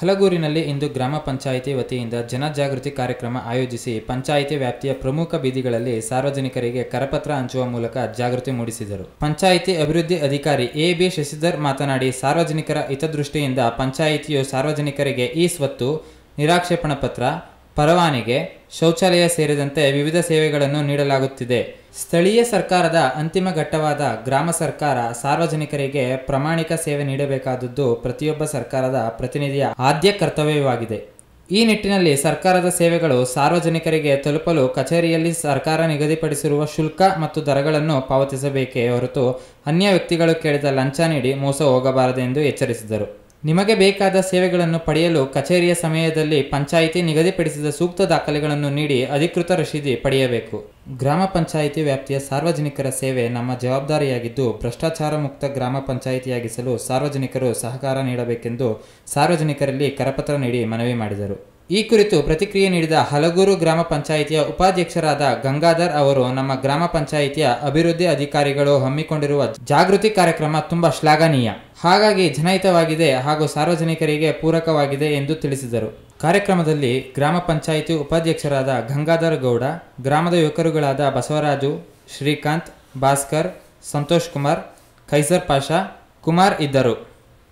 ಹಲಗೂರಿನಲ್ಲಿ ಇಂದು ಗ್ರಾಮ ಪಂಚಾಯಿತಿ ವತಿಯಿಂದ ಜನಜಾಗೃತಿ ಕಾರ್ಯಕ್ರಮ ಆಯೋಜಿಸಿ ಪಂಚಾಯಿತಿ ವ್ಯಾಪ್ತಿಯ ಪ್ರಮುಖ ಬೀದಿಗಳಲ್ಲಿ ಸಾರ್ವಜನಿಕರಿಗೆ ಕರಪತ್ರ ಹಂಚುವ ಮೂಲಕ ಜಾಗೃತಿ ಮೂಡಿಸಿದರು ಪಂಚಾಯಿತಿ ಅಭಿವೃದ್ಧಿ ಅಧಿಕಾರಿ ಎ ಬಿ ಶಶಿಧರ್ ಮಾತನಾಡಿ ಸಾರ್ವಜನಿಕರ ಹಿತದೃಷ್ಟಿಯಿಂದ ಪಂಚಾಯಿತಿಯು ಸಾರ್ವಜನಿಕರಿಗೆ ಈ ಸ್ವತ್ತು ನಿರಾಕ್ಷೇಪಣ ಪತ್ರ ಪರವಾನಿಗೆ ಶೌಚಾಲಯ ಸೇರಿದಂತೆ ವಿವಿಧ ಸೇವೆಗಳನ್ನು ನೀಡಲಾಗುತ್ತಿದೆ ಸ್ಥಳೀಯ ಸರ್ಕಾರದ ಅಂತಿಮ ಘಟ್ಟವಾದ ಗ್ರಾಮ ಸರ್ಕಾರ ಸಾರ್ವಜನಿಕರಿಗೆ ಪ್ರಾಮಾಣಿಕ ಸೇವೆ ನೀಡಬೇಕಾದದ್ದು ಪ್ರತಿಯೊಬ್ಬ ಸರ್ಕಾರದ ಪ್ರತಿನಿಧಿಯ ಆದ್ಯ ಕರ್ತವ್ಯವಾಗಿದೆ ಈ ನಿಟ್ಟಿನಲ್ಲಿ ಸರ್ಕಾರದ ಸೇವೆಗಳು ಸಾರ್ವಜನಿಕರಿಗೆ ತಲುಪಲು ಕಚೇರಿಯಲ್ಲಿ ಸರ್ಕಾರ ನಿಗದಿಪಡಿಸಿರುವ ಶುಲ್ಕ ಮತ್ತು ದರಗಳನ್ನು ಪಾವತಿಸಬೇಕೇ ಹೊರತು ಅನ್ಯ ವ್ಯಕ್ತಿಗಳು ಕೇಳಿದ ಲಂಚ ನೀಡಿ ಮೋಸ ಹೋಗಬಾರದು ಎಂದು ಎಚ್ಚರಿಸಿದರು ನಿಮಗೆ ಬೇಕಾದ ಸೇವೆಗಳನ್ನು ಪಡೆಯಲು ಕಚೇರಿಯ ಸಮಯದಲ್ಲಿ ಪಂಚಾಯಿತಿ ನಿಗದಿಪಡಿಸಿದ ಸೂಕ್ತ ದಾಖಲೆಗಳನ್ನು ನೀಡಿ ಅಧಿಕೃತ ರಶೀದಿ ಪಡೆಯಬೇಕು ಗ್ರಾಮ ಪಂಚಾಯಿತಿ ವ್ಯಾಪ್ತಿಯ ಸಾರ್ವಜನಿಕರ ಸೇವೆ ನಮ್ಮ ಜವಾಬ್ದಾರಿಯಾಗಿದ್ದು ಭ್ರಷ್ಟಾಚಾರ ಮುಕ್ತ ಗ್ರಾಮ ಪಂಚಾಯಿತಿಯಾಗಿಸಲು ಸಾರ್ವಜನಿಕರು ಸಹಕಾರ ನೀಡಬೇಕೆಂದು ಸಾರ್ವಜನಿಕರಲ್ಲಿ ಕರಪತ್ರ ನೀಡಿ ಮನವಿ ಮಾಡಿದರು ಈ ಕುರಿತು ಪ್ರತಿಕ್ರಿಯೆ ನೀಡಿದ ಹಲಗೂರು ಗ್ರಾಮ ಪಂಚಾಯಿತಿಯ ಉಪಾಧ್ಯಕ್ಷರಾದ ಗಂಗಾಧರ್ ಅವರು ನಮ್ಮ ಗ್ರಾಮ ಪಂಚಾಯಿತಿಯ ಅಭಿವೃದ್ಧಿ ಅಧಿಕಾರಿಗಳು ಹಮ್ಮಿಕೊಂಡಿರುವ ಜಾಗೃತಿ ಕಾರ್ಯಕ್ರಮ ತುಂಬಾ ಶ್ಲಾಘನೀಯ ಹಾಗಾಗಿ ಜನಹಿತವಾಗಿದೆ ಹಾಗೂ ಸಾರ್ವಜನಿಕರಿಗೆ ಪೂರಕವಾಗಿದೆ ಎಂದು ತಿಳಿಸಿದರು ಕಾರ್ಯಕ್ರಮದಲ್ಲಿ ಗ್ರಾಮ ಪಂಚಾಯಿತಿ ಉಪಾಧ್ಯಕ್ಷರಾದ ಗಂಗಾಧರ್ ಗೌಡ ಗ್ರಾಮದ ಯುವಕರುಗಳಾದ ಬಸವರಾಜು ಶ್ರೀಕಾಂತ್ ಭಾಸ್ಕರ್ ಸಂತೋಷ್ ಕುಮಾರ್ ಖೈಸರ್ ಪಾಷಾ ಕುಮಾರ್ ಇದ್ದರು